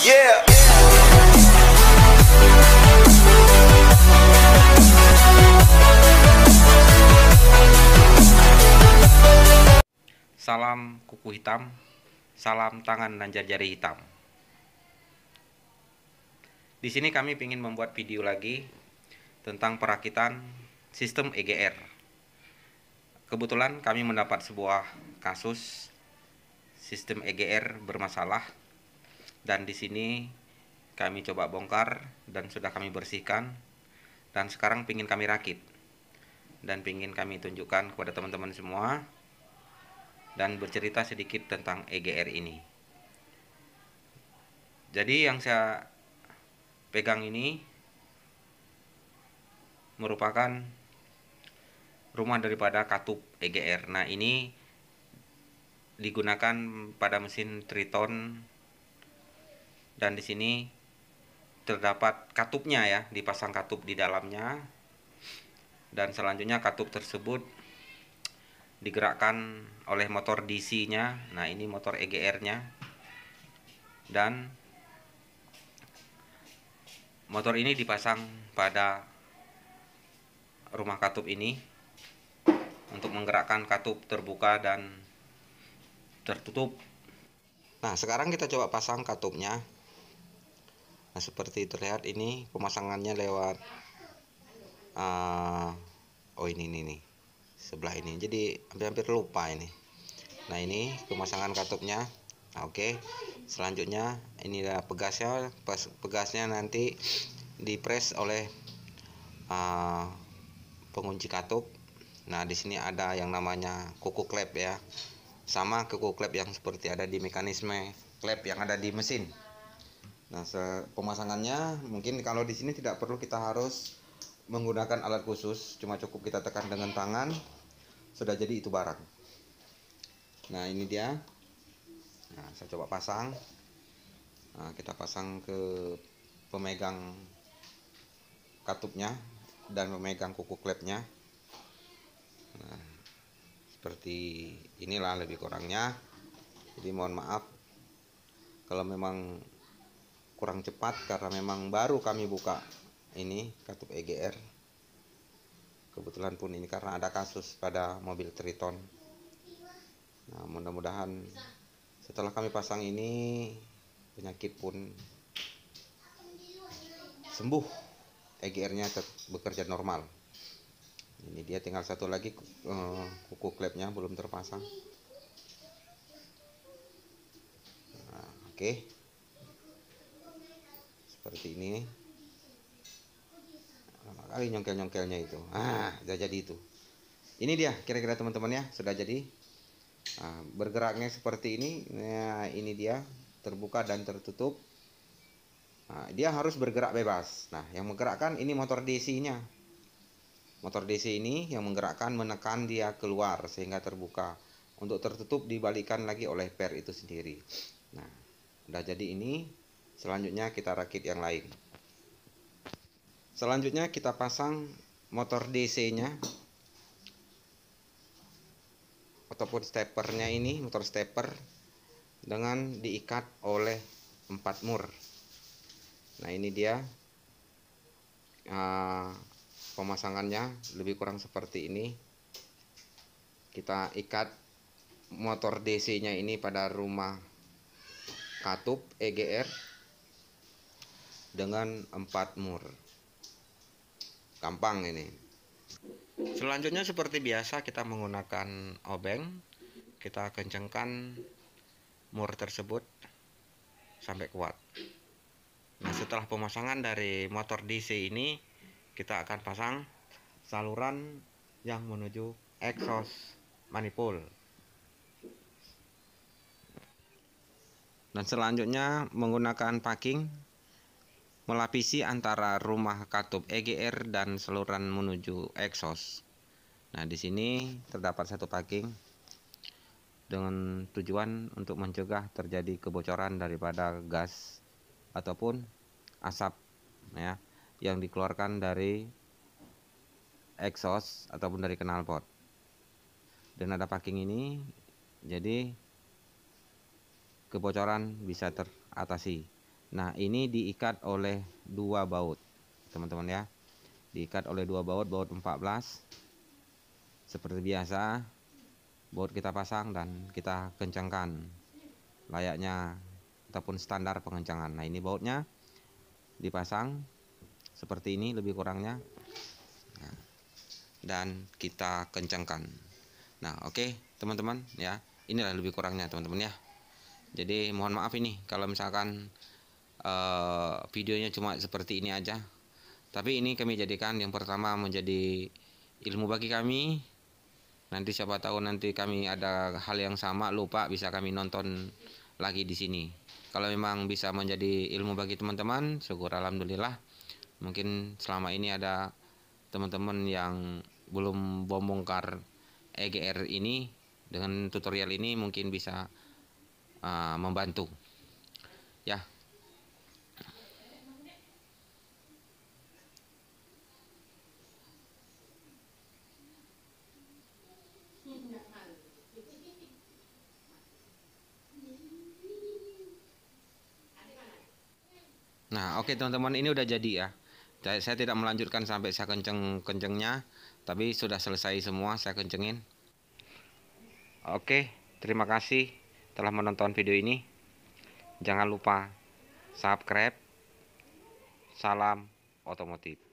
Salam kuku hitam, salam tangan dan jari-jari hitam. Di sini kami ingin membuat video lagi tentang perakitan sistem EGR. Kebetulan kami mendapat sebuah kasus sistem EGR bermasalah dan di sini kami coba bongkar dan sudah kami bersihkan dan sekarang pingin kami rakit dan pingin kami tunjukkan kepada teman-teman semua dan bercerita sedikit tentang EGR ini jadi yang saya pegang ini merupakan rumah daripada katup EGR nah ini digunakan pada mesin Triton dan di sini terdapat katupnya ya dipasang katup di dalamnya dan selanjutnya katup tersebut digerakkan oleh motor DC nya nah ini motor EGR nya dan motor ini dipasang pada rumah katup ini untuk menggerakkan katup terbuka dan tertutup nah sekarang kita coba pasang katupnya nah seperti terlihat ini pemasangannya lewat uh, oh ini ini nih sebelah ini jadi hampir-hampir lupa ini nah ini pemasangan katupnya nah, oke okay. selanjutnya inilah pegasnya pegasnya nanti dipres oleh uh, pengunci katup nah di sini ada yang namanya kuku klep ya sama kuku klep yang seperti ada di mekanisme klep yang ada di mesin Nah, pemasangannya mungkin kalau di sini tidak perlu kita harus menggunakan alat khusus, cuma cukup kita tekan dengan tangan sudah jadi itu barang. Nah, ini dia. Nah, saya coba pasang. Nah, kita pasang ke pemegang katupnya dan pemegang kuku klepnya. Nah, seperti inilah lebih kurangnya. Jadi mohon maaf kalau memang kurang cepat karena memang baru kami buka ini katup EGR kebetulan pun ini karena ada kasus pada mobil Triton nah mudah-mudahan setelah kami pasang ini penyakit pun sembuh EGR nya bekerja normal ini dia tinggal satu lagi eh, kuku klepnya belum terpasang nah, oke okay seperti ini lama kali nyongkel-nyongkelnya itu ah sudah jadi itu ini dia kira-kira teman-teman ya sudah jadi nah, bergeraknya seperti ini nah ini dia terbuka dan tertutup nah, dia harus bergerak bebas nah yang menggerakkan ini motor DC nya motor DC ini yang menggerakkan menekan dia keluar sehingga terbuka untuk tertutup dibalikan lagi oleh per itu sendiri nah udah jadi ini Selanjutnya kita rakit yang lain. Selanjutnya kita pasang motor DC-nya ataupun steppernya ini, motor stepper dengan diikat oleh empat mur. Nah, ini dia uh, pemasangannya lebih kurang seperti ini. Kita ikat motor DC-nya ini pada rumah katup EGR dengan empat mur gampang ini selanjutnya seperti biasa kita menggunakan obeng kita kencangkan mur tersebut sampai kuat nah setelah pemasangan dari motor DC ini kita akan pasang saluran yang menuju exhaust manifold dan selanjutnya menggunakan packing melapisi antara rumah katup EGR dan seluruh menuju exhaust. Nah, di sini terdapat satu packing dengan tujuan untuk mencegah terjadi kebocoran daripada gas ataupun asap ya yang dikeluarkan dari exhaust ataupun dari knalpot. Dan ada packing ini jadi kebocoran bisa teratasi. Nah, ini diikat oleh dua baut, teman-teman ya. Diikat oleh dua baut, baut 14. Seperti biasa, baut kita pasang dan kita kencangkan. Layaknya ataupun standar pengencangan. Nah, ini bautnya dipasang seperti ini lebih kurangnya. Nah, dan kita kencangkan. Nah, oke, okay, teman-teman ya. Inilah lebih kurangnya, teman-teman ya. Jadi mohon maaf ini kalau misalkan Eh, videonya cuma seperti ini aja tapi ini kami jadikan yang pertama menjadi ilmu bagi kami nanti siapa tahu nanti kami ada hal yang sama lupa bisa kami nonton lagi di sini kalau memang bisa menjadi ilmu bagi teman-teman syukur alhamdulillah mungkin selama ini ada teman-teman yang belum membongkar EGR ini dengan tutorial ini mungkin bisa uh, membantu ya Nah, oke okay, teman-teman, ini udah jadi ya. Saya tidak melanjutkan sampai saya kenceng-kencengnya, tapi sudah selesai semua saya kencengin. Oke, okay, terima kasih telah menonton video ini. Jangan lupa subscribe. Salam otomotif.